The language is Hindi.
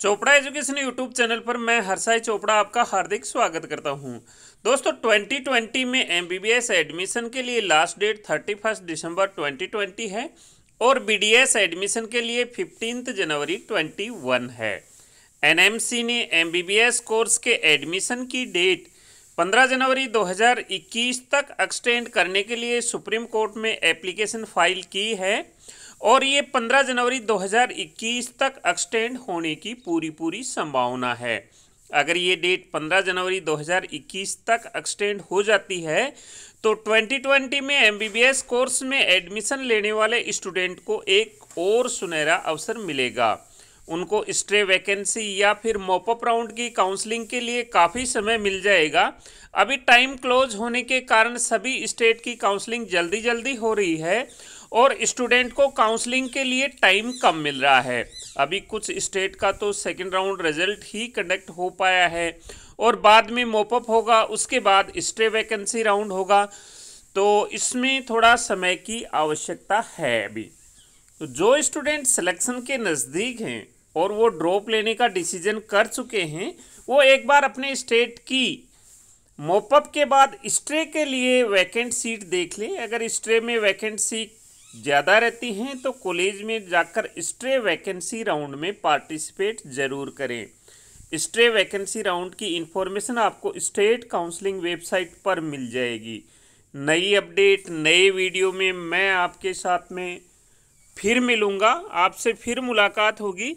चोपड़ा एजुकेशन यूट्यूब चैनल पर मैं हर्षाई चोपड़ा आपका हार्दिक स्वागत करता हूं दोस्तों 2020 में एमबीबीएस एडमिशन के लिए लास्ट डेट 31 दिसंबर 2020 है और बीडीएस एडमिशन के लिए 15 जनवरी 21 है एनएमसी ने एमबीबीएस कोर्स के एडमिशन की डेट 15 जनवरी 2021 तक एक्सटेंड करने के लिए सुप्रीम कोर्ट में एप्लीकेशन फाइल की है और ये 15 जनवरी 2021 तक एक्सटेंड होने की पूरी पूरी संभावना है अगर ये डेट 15 जनवरी 2021 तक एक्सटेंड हो जाती है तो 2020 में एमबीबीएस कोर्स में एडमिशन लेने वाले स्टूडेंट को एक और सुनहरा अवसर मिलेगा उनको स्ट्रे वैकेंसी या फिर मोपअप राउंड की काउंसलिंग के लिए काफ़ी समय मिल जाएगा अभी टाइम क्लोज होने के कारण सभी स्टेट की काउंसलिंग जल्दी जल्दी हो रही है और स्टूडेंट को काउंसलिंग के लिए टाइम कम मिल रहा है अभी कुछ स्टेट का तो सेकेंड राउंड रिजल्ट ही कंडक्ट हो पाया है और बाद में मोपअप होगा उसके बाद स्ट्रे वैकेंसी राउंड होगा तो इसमें थोड़ा समय की आवश्यकता है अभी तो जो स्टूडेंट सिलेक्शन के नज़दीक हैं और वो ड्रॉप लेने का डिसीजन कर चुके हैं वो एक बार अपने स्टेट की मोपअप के बाद स्ट्रे के लिए वैकेंट सीट देख लें अगर स्ट्रे में वैकेंसी ज़्यादा रहती हैं तो कॉलेज में जाकर स्ट्रे वैकेंसी राउंड में पार्टिसिपेट ज़रूर करें स्ट्रे वैकेंसी राउंड की इन्फॉर्मेशन आपको स्टेट काउंसलिंग वेबसाइट पर मिल जाएगी नई अपडेट नए वीडियो में मैं आपके साथ में फिर मिलूँगा आपसे फिर मुलाकात होगी